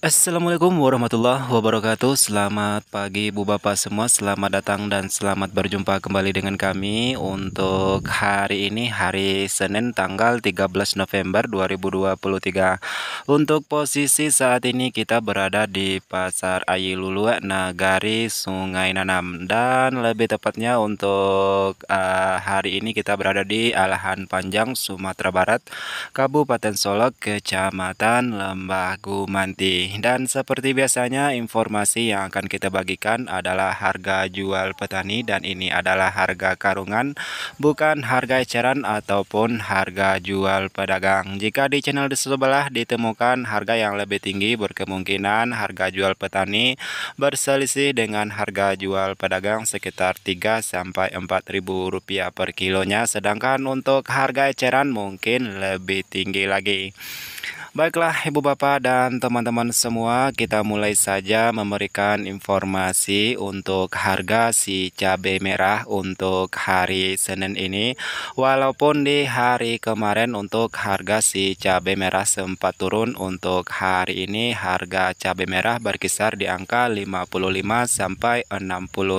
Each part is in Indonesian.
Assalamualaikum warahmatullahi wabarakatuh Selamat pagi Bu Bapak semua Selamat datang dan selamat berjumpa kembali dengan kami Untuk hari ini hari Senin tanggal 13 November 2023 Untuk posisi saat ini kita berada di Pasar Ayilulua Nagari Sungai Nanam Dan lebih tepatnya untuk uh, hari ini kita berada di Alahan Panjang Sumatera Barat Kabupaten Solok Kecamatan Lembah Gumanti dan seperti biasanya informasi yang akan kita bagikan adalah harga jual petani dan ini adalah harga karungan bukan harga eceran ataupun harga jual pedagang jika di channel di sebelah ditemukan harga yang lebih tinggi berkemungkinan harga jual petani berselisih dengan harga jual pedagang sekitar 3 sampai 4 ribu rupiah per kilonya sedangkan untuk harga eceran mungkin lebih tinggi lagi Baiklah Ibu Bapak dan teman-teman semua, kita mulai saja memberikan informasi untuk harga si cabai merah untuk hari Senin ini. Walaupun di hari kemarin untuk harga si cabai merah sempat turun, untuk hari ini harga cabai merah berkisar di angka 55 sampai 60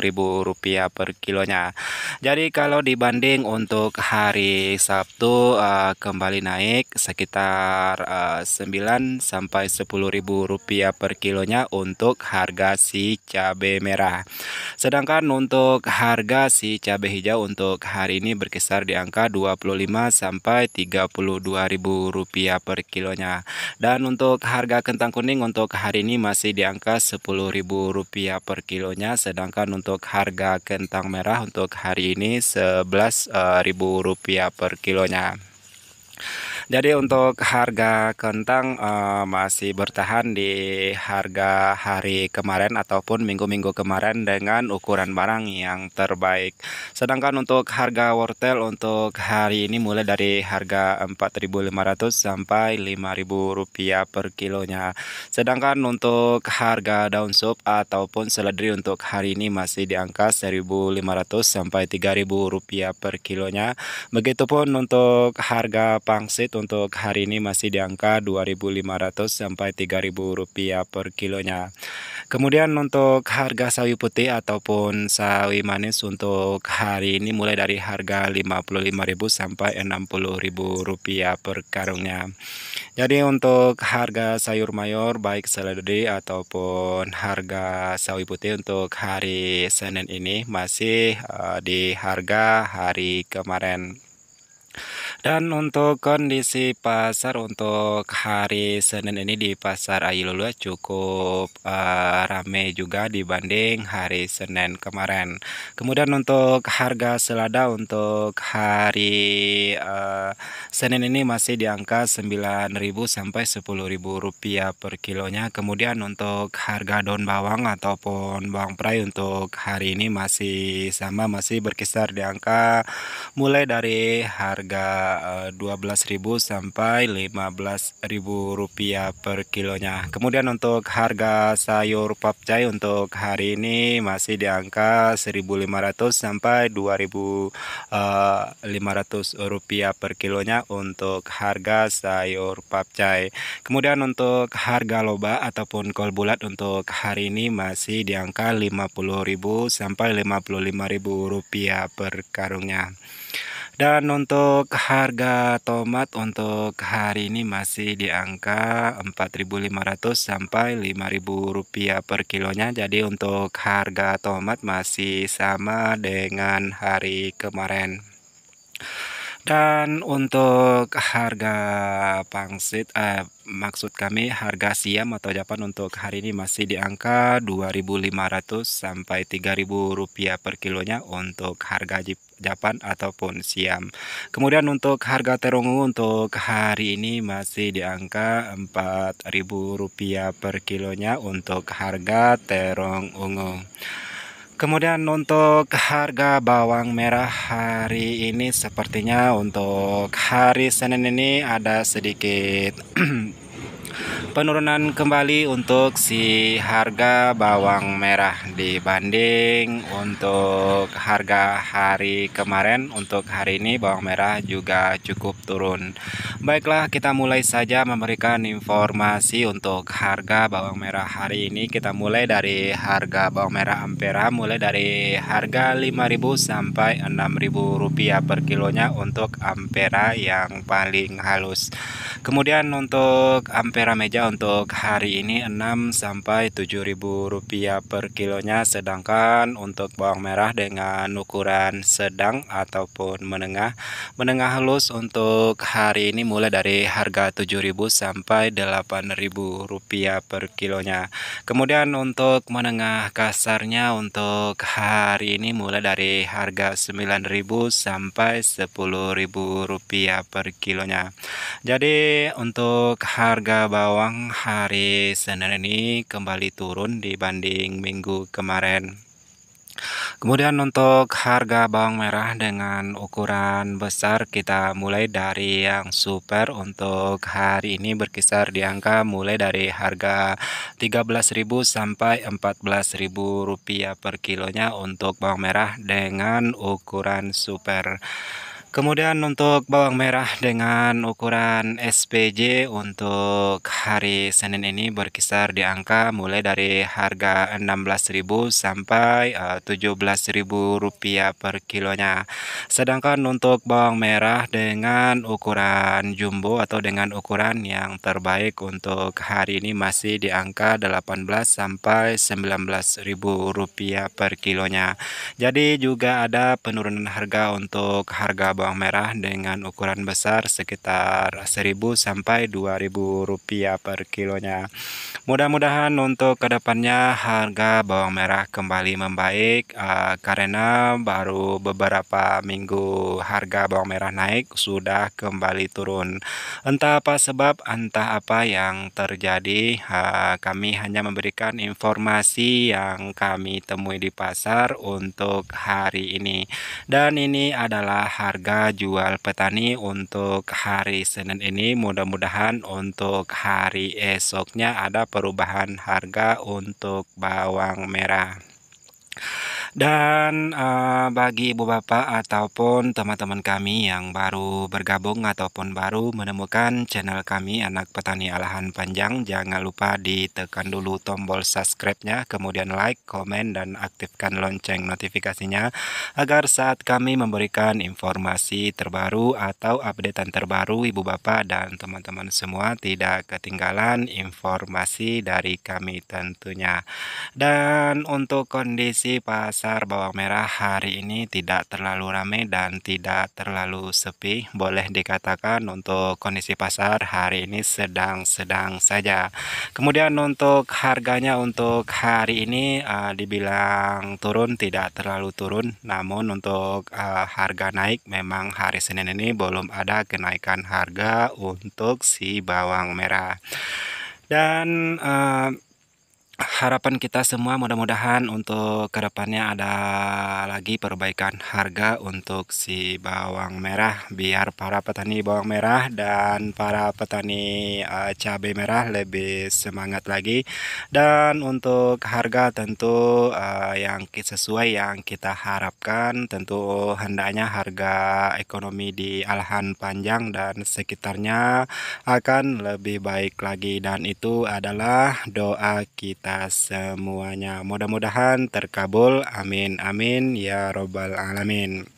ribu rupiah per kilonya. Jadi kalau dibanding untuk hari Sabtu uh, kembali naik sekitar uh, 9 sampai 10 ribu rupiah per kilonya untuk harga si cabai merah. Sedangkan untuk harga si cabai hijau untuk hari ini berkisar di angka 25 sampai 32 ribu rupiah per kilonya. Dan untuk harga kentang kuning untuk hari ini masih di angka 10 ribu rupiah per kilonya. Sedangkan untuk harga kentang merah untuk hari ini 11 eh, ribu rupiah per kilonya. Jadi untuk harga kentang uh, masih bertahan di harga hari kemarin ataupun minggu-minggu kemarin dengan ukuran barang yang terbaik. Sedangkan untuk harga wortel untuk hari ini mulai dari harga 4.500 sampai 5.000 rupiah per kilonya. Sedangkan untuk harga daun sup ataupun seledri untuk hari ini masih di angka 1.500 sampai 3.000 rupiah per kilonya. Begitupun untuk harga pangsit untuk hari ini masih di angka 2.500 sampai 3.000 rupiah per kilonya. Kemudian untuk harga sawi putih ataupun sawi manis untuk hari ini mulai dari harga 55.000 sampai 60.000 rupiah per karungnya. Jadi untuk harga sayur mayor baik seledri ataupun harga sawi putih untuk hari Senin ini masih uh, di harga hari kemarin. Dan untuk kondisi pasar untuk hari Senin ini di pasar Ayilulua cukup uh, rame juga dibanding hari Senin kemarin. Kemudian untuk harga selada untuk hari uh, Senin ini masih di angka 9.000 sampai 10.000 rupiah per kilonya. Kemudian untuk harga daun bawang ataupun bawang prai untuk hari ini masih sama masih berkisar di angka mulai dari harga 12.000 eh, sampai 15.000 rupiah per kilonya kemudian untuk harga sayur papcai untuk hari ini masih di angka 1.500 sampai 2.500 eh, rupiah per kilonya untuk harga sayur papcai kemudian untuk harga loba ataupun kol bulat untuk hari ini masih di angka 50.000 sampai 55.000 rupiah per karungnya dan untuk harga tomat untuk hari ini masih di angka 4.500 sampai 5.000 rupiah per kilonya. Jadi untuk harga tomat masih sama dengan hari kemarin. Dan untuk harga pangsit eh, maksud kami harga siam atau japan untuk hari ini masih di angka 2.500 sampai 3.000 rupiah per kilonya untuk harga japan ataupun siam kemudian untuk harga terungu untuk hari ini masih di angka 4.000 rupiah per kilonya untuk harga terong ungu Kemudian untuk harga bawang merah hari ini sepertinya untuk hari Senin ini ada sedikit penurunan kembali untuk si harga bawang merah dibanding untuk harga hari kemarin untuk hari ini bawang merah juga cukup turun baiklah kita mulai saja memberikan informasi untuk harga bawang merah hari ini kita mulai dari harga bawang merah ampera mulai dari harga 5000 sampai 6000 rupiah per kilonya untuk ampera yang paling halus kemudian untuk ampera meja untuk hari ini 6 sampai ribu rupiah per kilonya sedangkan untuk bawang merah dengan ukuran sedang ataupun menengah menengah halus untuk hari ini mulai dari harga ribu sampai ribu rupiah per kilonya kemudian untuk menengah kasarnya untuk hari ini mulai dari harga ribu sampai ribu rupiah per kilonya jadi untuk harga bawang hari Senin ini kembali turun dibanding minggu kemarin. Kemudian untuk harga bawang merah dengan ukuran besar kita mulai dari yang super untuk hari ini berkisar di angka mulai dari harga 13.000 sampai 14.000 rupiah per kilonya untuk bawang merah dengan ukuran super. Kemudian untuk bawang merah dengan ukuran SPJ untuk hari Senin ini berkisar di angka mulai dari harga Rp16.000 sampai eh, Rp17.000 per kilonya. Sedangkan untuk bawang merah dengan ukuran jumbo atau dengan ukuran yang terbaik untuk hari ini masih di angka rp 18000 sampai Rp19.000 per kilonya. Jadi juga ada penurunan harga untuk harga bawang merah dengan ukuran besar sekitar 1000 sampai 2000 rupiah per kilonya. Mudah-mudahan untuk kedepannya harga bawang merah kembali membaik uh, karena baru beberapa minggu harga bawang merah naik sudah kembali turun. Entah apa sebab, entah apa yang terjadi, uh, kami hanya memberikan informasi yang kami temui di pasar untuk hari ini. Dan ini adalah harga harga jual petani untuk hari Senin ini mudah-mudahan untuk hari esoknya ada perubahan harga untuk bawang merah dan uh, bagi ibu bapak ataupun teman-teman kami yang baru bergabung ataupun baru menemukan channel kami Anak Petani Alahan Panjang, jangan lupa ditekan dulu tombol subscribe-nya, kemudian like, komen, dan aktifkan lonceng notifikasinya agar saat kami memberikan informasi terbaru atau update terbaru ibu bapak dan teman-teman semua tidak ketinggalan informasi dari kami tentunya. Dan untuk kondisi pasar pasar bawang merah hari ini tidak terlalu ramai dan tidak terlalu sepi. Boleh dikatakan untuk kondisi pasar hari ini sedang-sedang saja. Kemudian untuk harganya untuk hari ini uh, dibilang turun tidak terlalu turun. Namun untuk uh, harga naik memang hari Senin ini belum ada kenaikan harga untuk si bawang merah. Dan uh, harapan kita semua mudah-mudahan untuk kedepannya ada lagi perbaikan harga untuk si bawang merah biar para petani bawang merah dan para petani uh, cabai merah lebih semangat lagi dan untuk harga tentu uh, yang sesuai yang kita harapkan tentu hendaknya harga ekonomi di Alahan Panjang dan sekitarnya akan lebih baik lagi dan itu adalah doa kita kita semuanya. Mudah-mudahan terkabul. Amin amin ya robbal alamin.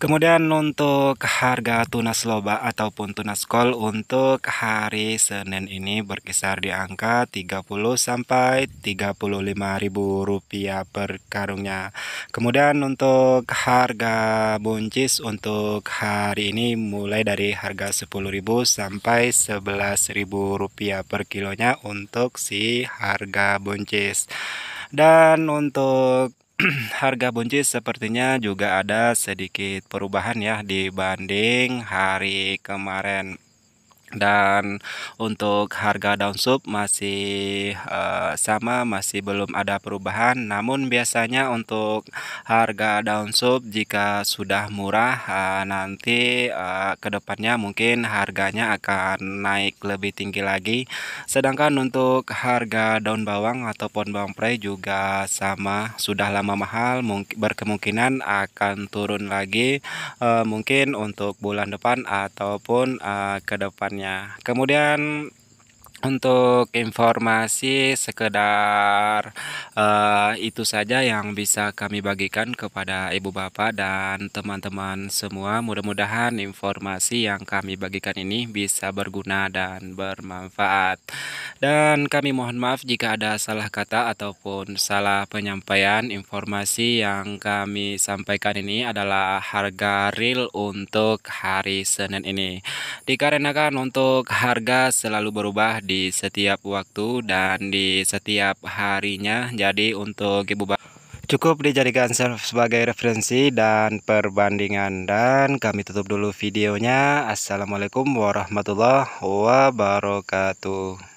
Kemudian untuk harga tunas lobak ataupun tunas kol untuk hari Senin ini berkisar di angka 30 sampai 35 ribu rupiah per karungnya. Kemudian untuk harga buncis untuk hari ini mulai dari harga 10 ribu sampai 11 ribu rupiah per kilonya untuk si harga buncis. Dan untuk harga buncis sepertinya juga ada sedikit perubahan ya dibanding hari kemarin dan untuk harga daun sup masih uh, sama masih belum ada perubahan namun biasanya untuk harga daun sup jika sudah murah uh, nanti uh, eh, kedepannya mungkin harganya akan naik lebih tinggi lagi sedangkan untuk harga daun bawang ataupun bawang pre juga sama sudah lama mahal berkemungkinan akan turun lagi uh, mungkin untuk bulan depan ataupun uh, kedepannya ya kemudian untuk informasi sekedar uh, itu saja yang bisa kami bagikan kepada ibu bapak dan teman-teman semua mudah-mudahan informasi yang kami bagikan ini bisa berguna dan bermanfaat dan kami mohon maaf jika ada salah kata ataupun salah penyampaian informasi yang kami sampaikan ini adalah harga real untuk hari Senin ini dikarenakan untuk harga selalu berubah di di setiap waktu dan di setiap harinya. Jadi untuk Ibu Bapak cukup dijadikan sebagai referensi dan perbandingan dan kami tutup dulu videonya. Assalamualaikum warahmatullahi wabarakatuh.